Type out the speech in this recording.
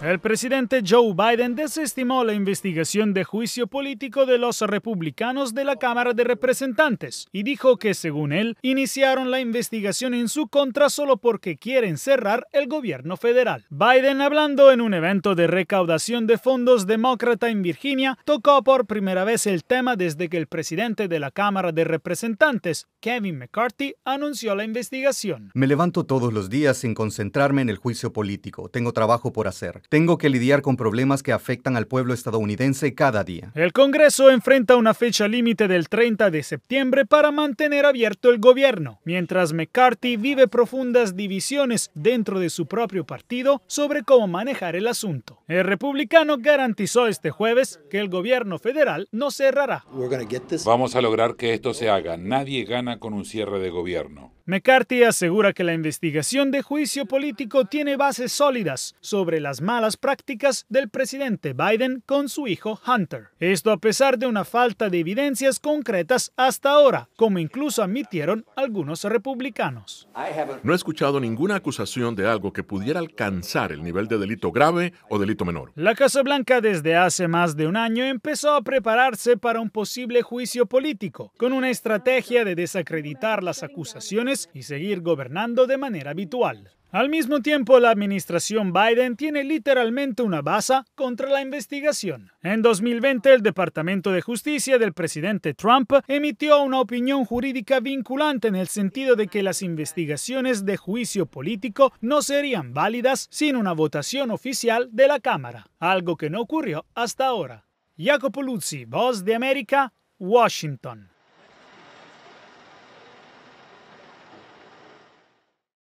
El presidente Joe Biden desestimó la investigación de juicio político de los republicanos de la Cámara de Representantes y dijo que, según él, iniciaron la investigación en su contra solo porque quieren cerrar el gobierno federal. Biden, hablando en un evento de recaudación de fondos demócrata en Virginia, tocó por primera vez el tema desde que el presidente de la Cámara de Representantes, Kevin McCarthy, anunció la investigación. Me levanto todos los días sin concentrarme en el juicio político. Tengo trabajo por hacer. Tengo que lidiar con problemas que afectan al pueblo estadounidense cada día. El Congreso enfrenta una fecha límite del 30 de septiembre para mantener abierto el gobierno, mientras McCarthy vive profundas divisiones dentro de su propio partido sobre cómo manejar el asunto. El republicano garantizó este jueves que el gobierno federal no cerrará. Vamos a lograr que esto se haga. Nadie gana con un cierre de gobierno. McCarthy asegura que la investigación de juicio político tiene bases sólidas sobre las malas prácticas del presidente Biden con su hijo Hunter. Esto a pesar de una falta de evidencias concretas hasta ahora, como incluso admitieron algunos republicanos. No he escuchado ninguna acusación de algo que pudiera alcanzar el nivel de delito grave o delito menor. La Casa Blanca desde hace más de un año empezó a prepararse para un posible juicio político, con una estrategia de desacreditar las acusaciones y seguir gobernando de manera habitual. Al mismo tiempo, la administración Biden tiene literalmente una baza contra la investigación. En 2020, el Departamento de Justicia del presidente Trump emitió una opinión jurídica vinculante en el sentido de que las investigaciones de juicio político no serían válidas sin una votación oficial de la Cámara, algo que no ocurrió hasta ahora. Jacopo Luzzi, Voz de América, Washington.